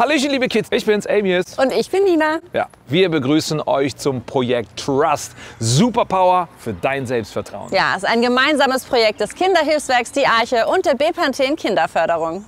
Hallöchen, liebe Kids, ich bin's, Amius. Und ich bin Nina. Ja, wir begrüßen euch zum Projekt Trust. Superpower für dein Selbstvertrauen. Ja, es ist ein gemeinsames Projekt des Kinderhilfswerks Die Arche und der Bepanthen Kinderförderung.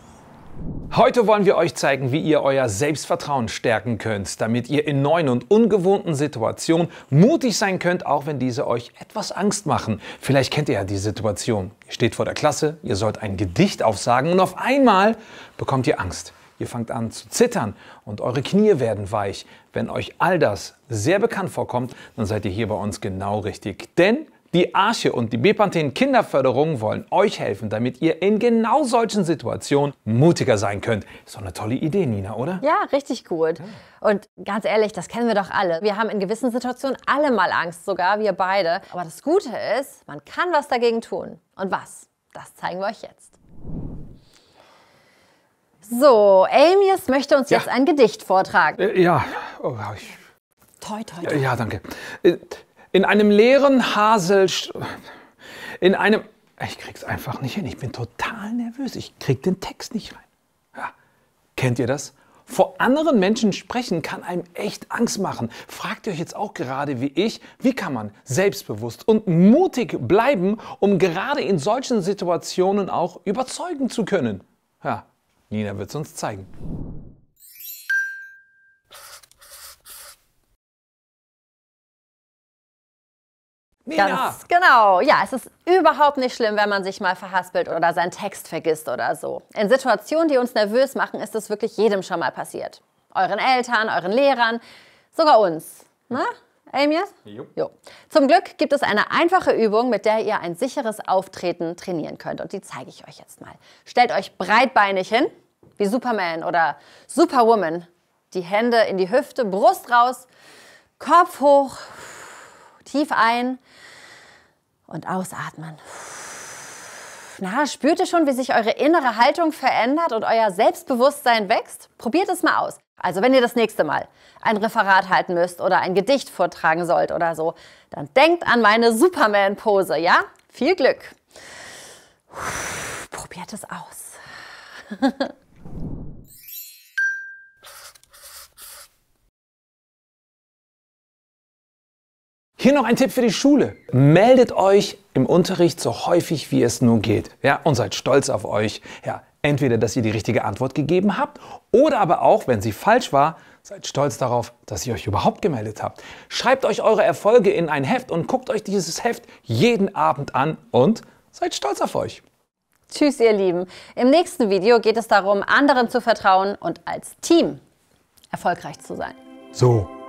Heute wollen wir euch zeigen, wie ihr euer Selbstvertrauen stärken könnt, damit ihr in neuen und ungewohnten Situationen mutig sein könnt, auch wenn diese euch etwas Angst machen. Vielleicht kennt ihr ja die Situation. Ihr steht vor der Klasse, ihr sollt ein Gedicht aufsagen und auf einmal bekommt ihr Angst ihr fangt an zu zittern und eure Knie werden weich. Wenn euch all das sehr bekannt vorkommt, dann seid ihr hier bei uns genau richtig. Denn die Arche und die Bepanthen Kinderförderung wollen euch helfen, damit ihr in genau solchen Situationen mutiger sein könnt. So eine tolle Idee, Nina, oder? Ja, richtig gut. Ja. Und ganz ehrlich, das kennen wir doch alle. Wir haben in gewissen Situationen alle mal Angst, sogar wir beide. Aber das Gute ist, man kann was dagegen tun. Und was? Das zeigen wir euch jetzt. So, Elmius möchte uns ja. jetzt ein Gedicht vortragen. Äh, ja, oh, ich... Toi, toi, toi. Ja, danke. Äh, in einem leeren Hasel... In einem... Ich krieg's einfach nicht hin. Ich bin total nervös. Ich krieg den Text nicht rein. Ja. Kennt ihr das? Vor anderen Menschen sprechen kann einem echt Angst machen. Fragt ihr euch jetzt auch gerade wie ich, wie kann man selbstbewusst und mutig bleiben, um gerade in solchen Situationen auch überzeugen zu können? Ja, Nina wird es uns zeigen. Nina. Ganz genau. Ja, es ist überhaupt nicht schlimm, wenn man sich mal verhaspelt oder seinen Text vergisst oder so. In Situationen, die uns nervös machen, ist es wirklich jedem schon mal passiert. Euren Eltern, euren Lehrern, sogar uns. Na, Amias? Jo. jo. Zum Glück gibt es eine einfache Übung, mit der ihr ein sicheres Auftreten trainieren könnt. Und die zeige ich euch jetzt mal. Stellt euch breitbeinig hin wie Superman oder Superwoman. Die Hände in die Hüfte, Brust raus, Kopf hoch, tief ein und ausatmen. Na, spürt ihr schon, wie sich eure innere Haltung verändert und euer Selbstbewusstsein wächst? Probiert es mal aus. Also wenn ihr das nächste Mal ein Referat halten müsst oder ein Gedicht vortragen sollt oder so, dann denkt an meine Superman-Pose, ja? Viel Glück! Probiert es aus. Hier noch ein Tipp für die Schule. Meldet euch im Unterricht so häufig wie es nur geht. Ja, und seid stolz auf euch. Ja, entweder, dass ihr die richtige Antwort gegeben habt oder aber auch, wenn sie falsch war, seid stolz darauf, dass ihr euch überhaupt gemeldet habt. Schreibt euch eure Erfolge in ein Heft und guckt euch dieses Heft jeden Abend an und seid stolz auf euch. Tschüss, ihr Lieben. Im nächsten Video geht es darum, anderen zu vertrauen und als Team erfolgreich zu sein. So.